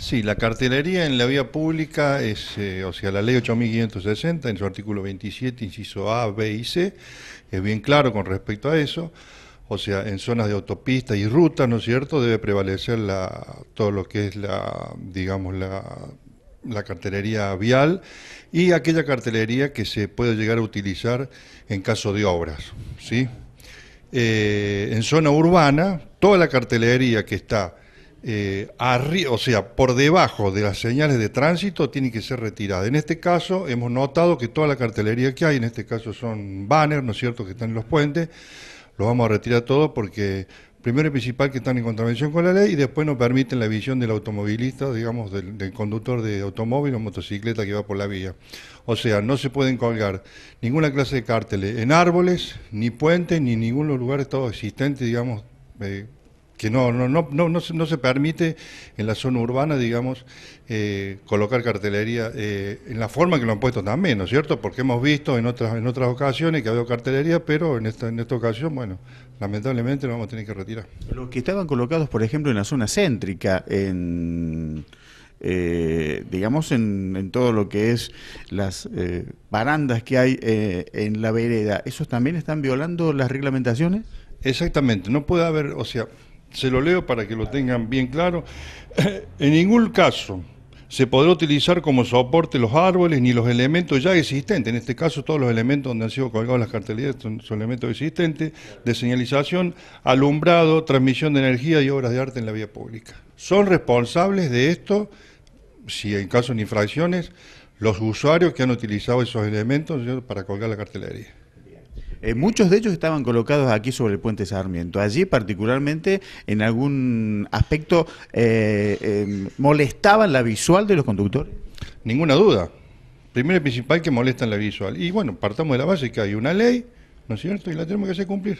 Sí, la cartelería en la vía pública es, eh, o sea, la ley 8.560 en su artículo 27, inciso A, B y C, es bien claro con respecto a eso. O sea, en zonas de autopistas y rutas, ¿no es cierto?, debe prevalecer la, todo lo que es la, digamos, la, cartelería vial y aquella cartelería que se puede llegar a utilizar en caso de obras, ¿sí? Eh, en zona urbana, toda la cartelería que está eh, o sea, por debajo de las señales de tránsito tiene que ser retirada. En este caso hemos notado que toda la cartelería que hay, en este caso son banners, ¿no es cierto?, que están en los puentes, los vamos a retirar todos porque primero y principal que están en contravención con la ley y después no permiten la visión del automovilista, digamos, del, conductor de automóvil o motocicleta que va por la vía. O sea, no se pueden colgar ninguna clase de cárteles en árboles, ni puentes, ni en ningún lugar todo existente, digamos, eh, que no, no, no, no, no, se, permite en la zona urbana, digamos, eh, colocar cartelería eh, en la forma que lo han puesto también, ¿no es cierto? Porque hemos visto en otras, en otras ocasiones que ha habido cartelería, pero en esta, en esta ocasión, bueno, lamentablemente lo vamos a tener que retirar. Los que estaban colocados, por ejemplo, en la zona céntrica, en... Eh, digamos, en, todo lo que es las barandas que hay en la vereda, ¿esos también están violando las reglamentaciones? Exactamente, no puede haber, o sea, se lo leo para que lo tengan bien claro, en ningún caso se podrá utilizar como soporte los árboles ni los elementos ya existentes, en este caso todos los elementos donde han sido colgados las cartelerías son, elementos existentes, de señalización, alumbrado, transmisión de energía y obras de arte en la vía pública. Son responsables de esto, si en caso de infracciones, los usuarios que han utilizado esos elementos para colgar la cartelería. Eh, muchos de ellos estaban colocados aquí sobre el puente Sarmiento. Allí particularmente en algún aspecto eh, em, molestaban la visual de los conductores. Ninguna duda. Primero y principal que molestan la visual. Y bueno, partamos de la base que hay una ley, ¿no es cierto? Y la tenemos que hacer cumplir.